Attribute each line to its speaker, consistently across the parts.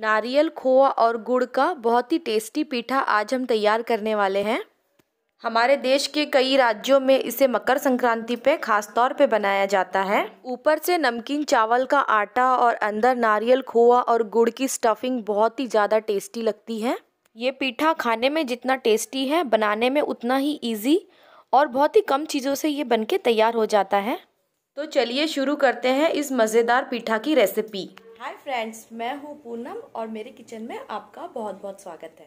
Speaker 1: नारियल खोआ और गुड़ का बहुत ही टेस्टी पीठा आज हम तैयार करने वाले हैं हमारे देश के कई राज्यों में इसे मकर संक्रांति पे खास तौर पे बनाया जाता है ऊपर से नमकीन चावल का आटा और अंदर नारियल खोआ और गुड़ की स्टफिंग बहुत ही ज़्यादा टेस्टी लगती है ये पीठा खाने में जितना टेस्टी है बनाने में उतना ही ईजी और बहुत ही कम चीज़ों से ये बन तैयार हो जाता है तो चलिए शुरू करते हैं इस मज़ेदार पीठा की रेसिपी हाय फ्रेंड्स मैं हूँ पूनम और मेरे किचन में आपका बहुत बहुत स्वागत है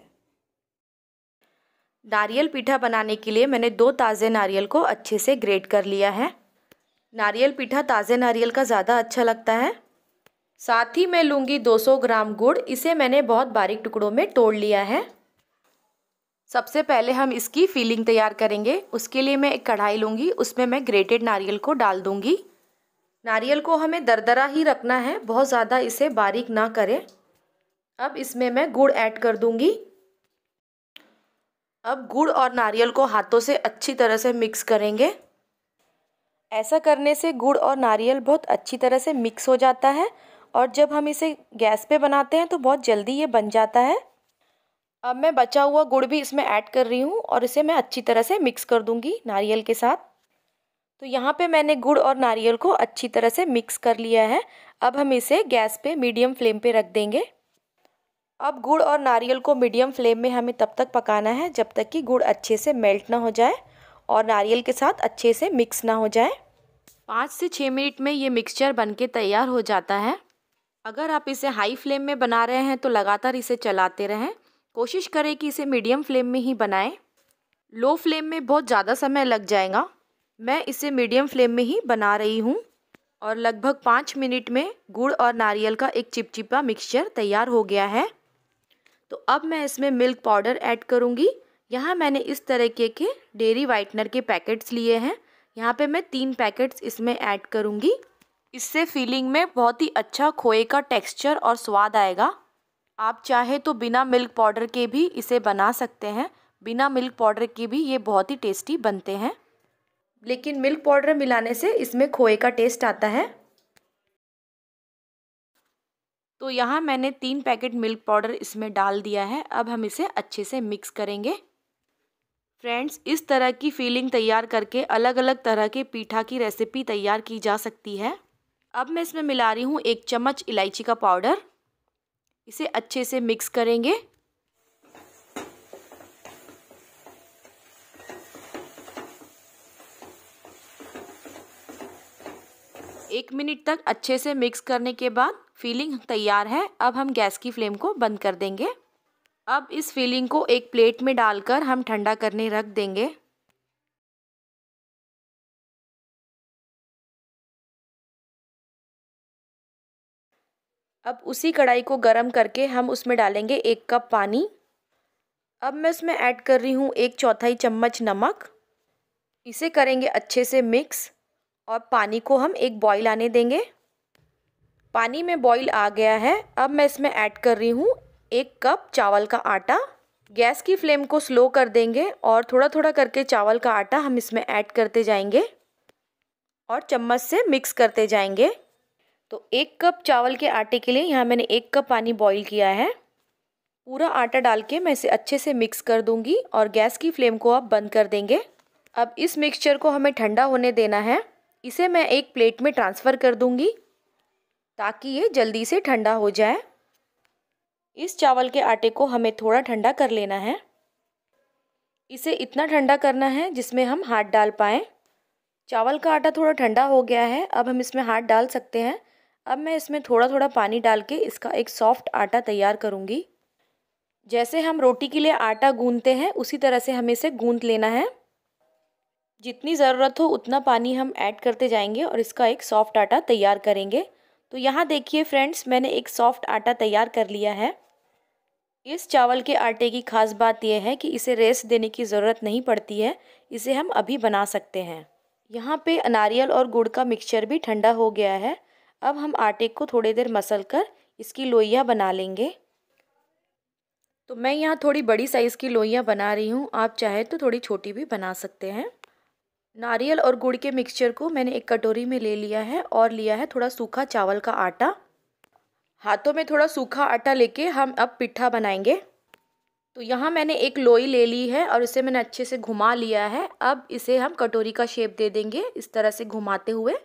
Speaker 1: नारियल पीठा बनाने के लिए मैंने दो ताज़े नारियल को अच्छे से ग्रेट कर लिया है नारियल पीठा ताज़े नारियल का ज़्यादा अच्छा लगता है साथ ही मैं लूँगी 200 ग्राम गुड़ इसे मैंने बहुत बारीक टुकड़ों में तोड़ लिया है सबसे पहले हम इसकी फीलिंग तैयार करेंगे उसके लिए मैं एक कढ़ाई लूँगी उसमें मैं ग्रेटेड नारियल को डाल दूँगी नारियल को हमें दरदरा ही रखना है बहुत ज़्यादा इसे बारीक ना करें अब इसमें मैं गुड़ ऐड कर दूंगी अब गुड़ और नारियल को हाथों से अच्छी तरह से मिक्स करेंगे ऐसा करने से गुड़ और नारियल बहुत अच्छी तरह से मिक्स हो जाता है और जब हम इसे गैस पे बनाते हैं तो बहुत जल्दी ये बन जाता है अब मैं बचा हुआ गुड़ भी इसमें ऐड कर रही हूँ और इसे मैं अच्छी तरह से मिक्स कर दूँगी नारियल के साथ तो यहाँ पे मैंने गुड़ और नारियल को अच्छी तरह से मिक्स कर लिया है अब हम इसे गैस पे मीडियम फ्लेम पे रख देंगे अब गुड़ और नारियल को मीडियम फ्लेम में हमें तब तक पकाना है जब तक कि गुड़ अच्छे से मेल्ट ना हो जाए और नारियल के साथ अच्छे से मिक्स ना हो जाए पाँच से छः मिनट में ये मिक्सचर बन तैयार हो जाता है अगर आप इसे हाई फ्लेम में बना रहे हैं तो लगातार इसे चलाते रहें कोशिश करें कि इसे मीडियम फ्लेम में ही बनाएं लो फ्लेम में बहुत ज़्यादा समय लग जाएगा मैं इसे मीडियम फ्लेम में ही बना रही हूँ और लगभग पाँच मिनट में गुड़ और नारियल का एक चिपचिपा मिक्सचर तैयार हो गया है तो अब मैं इसमें मिल्क पाउडर ऐड करूँगी यहाँ मैंने इस तरीके के डेरी वाइटनर के पैकेट्स लिए हैं यहाँ पे मैं तीन पैकेट्स इसमें ऐड करूँगी इससे फीलिंग में बहुत ही अच्छा खोए का टेक्स्चर और स्वाद आएगा आप चाहे तो बिना मिल्क पाउडर के भी इसे बना सकते हैं बिना मिल्क पाउडर के भी ये बहुत ही टेस्टी बनते हैं लेकिन मिल्क पाउडर मिलाने से इसमें खोए का टेस्ट आता है तो यहाँ मैंने तीन पैकेट मिल्क पाउडर इसमें डाल दिया है अब हम इसे अच्छे से मिक्स करेंगे फ्रेंड्स इस तरह की फीलिंग तैयार करके अलग अलग तरह के पीठा की रेसिपी तैयार की जा सकती है अब मैं इसमें मिला रही हूँ एक चम्मच इलायची का पाउडर इसे अच्छे से मिक्स करेंगे एक मिनट तक अच्छे से मिक्स करने के बाद फीलिंग तैयार है अब हम गैस की फ्लेम को बंद कर देंगे अब इस फीलिंग को एक प्लेट में डालकर हम ठंडा करने रख देंगे अब उसी कढ़ाई को गरम करके हम उसमें डालेंगे एक कप पानी अब मैं उसमें ऐड कर रही हूँ एक चौथाई चम्मच नमक इसे करेंगे अच्छे से मिक्स और पानी को हम एक बॉईल आने देंगे पानी में बॉईल आ गया है अब मैं इसमें ऐड कर रही हूँ एक कप चावल का आटा गैस की फ्लेम को स्लो कर देंगे और थोड़ा थोड़ा करके चावल का आटा हम इसमें ऐड करते जाएंगे और चम्मच से मिक्स करते जाएंगे तो एक कप चावल के आटे के लिए यहाँ मैंने एक कप पानी बॉईल किया है पूरा आटा डाल के मैं इसे अच्छे से मिक्स कर दूँगी और गैस की फ्लेम को आप बंद कर देंगे अब इस मिक्सचर को हमें ठंडा होने देना है इसे मैं एक प्लेट में ट्रांसफ़र कर दूंगी ताकि ये जल्दी से ठंडा हो जाए इस चावल के आटे को हमें थोड़ा ठंडा कर लेना है इसे इतना ठंडा करना है जिसमें हम हाथ डाल पाएँ चावल का आटा थोड़ा ठंडा हो गया है अब हम इसमें हाथ डाल सकते हैं अब मैं इसमें थोड़ा थोड़ा पानी डाल के इसका एक सॉफ्ट आटा तैयार करूँगी जैसे हम रोटी के लिए आटा गूंदते हैं उसी तरह से हमें इसे गूंद लेना है जितनी ज़रूरत हो उतना पानी हम ऐड करते जाएंगे और इसका एक सॉफ्ट आटा तैयार करेंगे तो यहाँ देखिए फ्रेंड्स मैंने एक सॉफ्ट आटा तैयार कर लिया है इस चावल के आटे की खास बात यह है कि इसे रेस देने की ज़रूरत नहीं पड़ती है इसे हम अभी बना सकते हैं यहाँ पे नारियल और गुड़ का मिक्सचर भी ठंडा हो गया है अब हम आटे को थोड़ी देर मसल कर इसकी लोइयाँ बना लेंगे तो मैं यहाँ थोड़ी बड़ी साइज़ की लोइयाँ बना रही हूँ आप चाहे तो थोड़ी छोटी भी बना सकते हैं नारियल और गुड़ के मिक्सचर को मैंने एक कटोरी में ले लिया है और लिया है थोड़ा सूखा चावल का आटा हाथों में थोड़ा सूखा आटा लेके हम अब पिट्ठा बनाएंगे तो यहाँ मैंने एक लोई ले ली है और इसे मैंने अच्छे से घुमा लिया है अब इसे हम कटोरी का शेप दे देंगे इस तरह से घुमाते हुए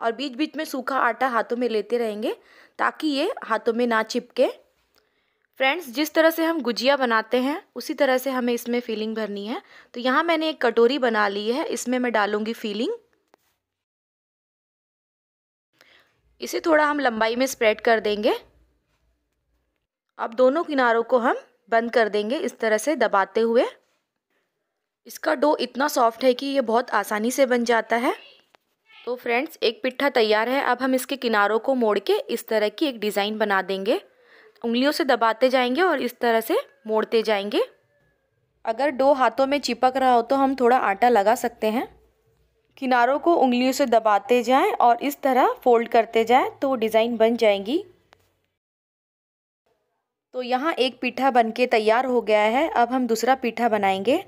Speaker 1: और बीच बीच में सूखा आटा हाथों में लेते रहेंगे ताकि ये हाथों में ना चिपके फ्रेंड्स जिस तरह से हम गुजिया बनाते हैं उसी तरह से हमें इसमें फीलिंग भरनी है तो यहाँ मैंने एक कटोरी बना ली है इसमें मैं डालूँगी फीलिंग इसे थोड़ा हम लंबाई में स्प्रेड कर देंगे अब दोनों किनारों को हम बंद कर देंगे इस तरह से दबाते हुए इसका डो इतना सॉफ्ट है कि ये बहुत आसानी से बन जाता है तो फ्रेंड्स एक पिट्ठा तैयार है अब हम इसके किनारों को मोड़ के इस तरह की एक डिज़ाइन बना देंगे उंगलियों से दबाते जाएंगे और इस तरह से मोड़ते जाएंगे अगर डो हाथों में चिपक रहा हो तो हम थोड़ा आटा लगा सकते हैं किनारों को उंगलियों से दबाते जाएं और इस तरह फोल्ड करते जाएं तो डिज़ाइन बन जाएंगी तो यहाँ एक पीठा बनके तैयार हो गया है अब हम दूसरा पीठा बनाएंगे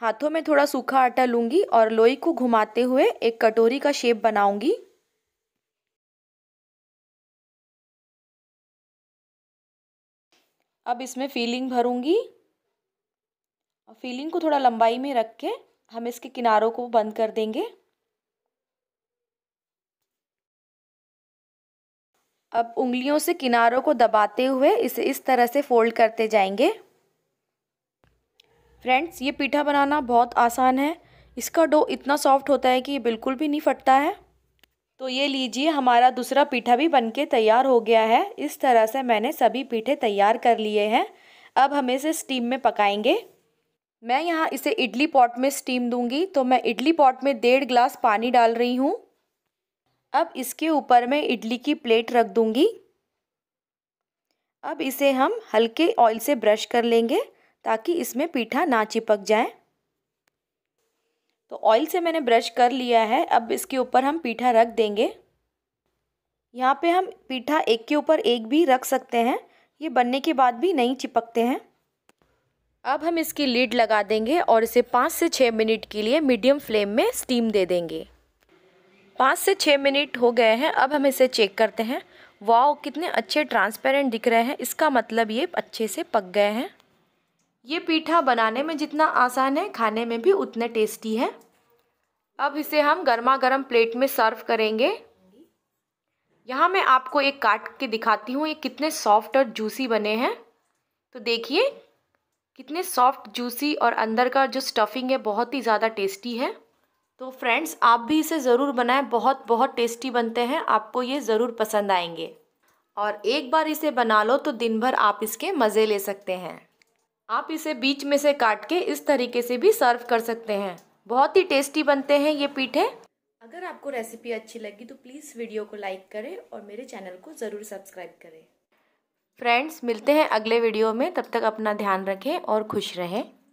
Speaker 1: हाथों में थोड़ा सूखा आटा लूँगी और लोई को घुमाते हुए एक कटोरी का शेप बनाऊँगी अब इसमें फीलिंग भरूँगी और फीलिंग को थोड़ा लंबाई में रख के हम इसके किनारों को बंद कर देंगे अब उंगलियों से किनारों को दबाते हुए इसे इस तरह से फोल्ड करते जाएंगे फ्रेंड्स ये पीठा बनाना बहुत आसान है इसका डो इतना सॉफ्ट होता है कि ये बिल्कुल भी नहीं फटता है तो ये लीजिए हमारा दूसरा पीठा भी बनके तैयार हो गया है इस तरह से मैंने सभी पीठे तैयार कर लिए हैं अब हम इसे स्टीम में पकाएंगे मैं यहाँ इसे इडली पॉट में स्टीम दूंगी तो मैं इडली पॉट में डेढ़ ग्लास पानी डाल रही हूँ अब इसके ऊपर मैं इडली की प्लेट रख दूंगी अब इसे हम हल्के ऑयल से ब्रश कर लेंगे ताकि इसमें पीठा ना चिपक जाए तो ऑयल से मैंने ब्रश कर लिया है अब इसके ऊपर हम पीठा रख देंगे यहाँ पे हम पीठा एक के ऊपर एक भी रख सकते हैं ये बनने के बाद भी नहीं चिपकते हैं अब हम इसकी लीड लगा देंगे और इसे पाँच से छः मिनट के लिए मीडियम फ्लेम में स्टीम दे देंगे पाँच से छः मिनट हो गए हैं अब हम इसे चेक करते हैं वाओ कितने अच्छे ट्रांसपेरेंट दिख रहे हैं इसका मतलब ये अच्छे से पक गए हैं ये पीठा बनाने में जितना आसान है खाने में भी उतने टेस्टी है अब इसे हम गर्मा गर्म प्लेट में सर्व करेंगे यहाँ मैं आपको एक काट के दिखाती हूँ ये कितने सॉफ्ट और जूसी बने हैं तो देखिए कितने सॉफ्ट जूसी और अंदर का जो स्टफिंग है बहुत ही ज़्यादा टेस्टी है तो फ्रेंड्स आप भी इसे ज़रूर बनाएं बहुत बहुत टेस्टी बनते हैं आपको ये ज़रूर पसंद आएंगे और एक बार इसे बना लो तो दिन भर आप इसके मज़े ले सकते हैं आप इसे बीच में से काट के इस तरीके से भी सर्व कर सकते हैं बहुत ही टेस्टी बनते हैं ये पीठे अगर आपको रेसिपी अच्छी लगी तो प्लीज़ वीडियो को लाइक करें और मेरे चैनल को ज़रूर सब्सक्राइब करें फ्रेंड्स मिलते हैं अगले वीडियो में तब तक अपना ध्यान रखें और खुश रहें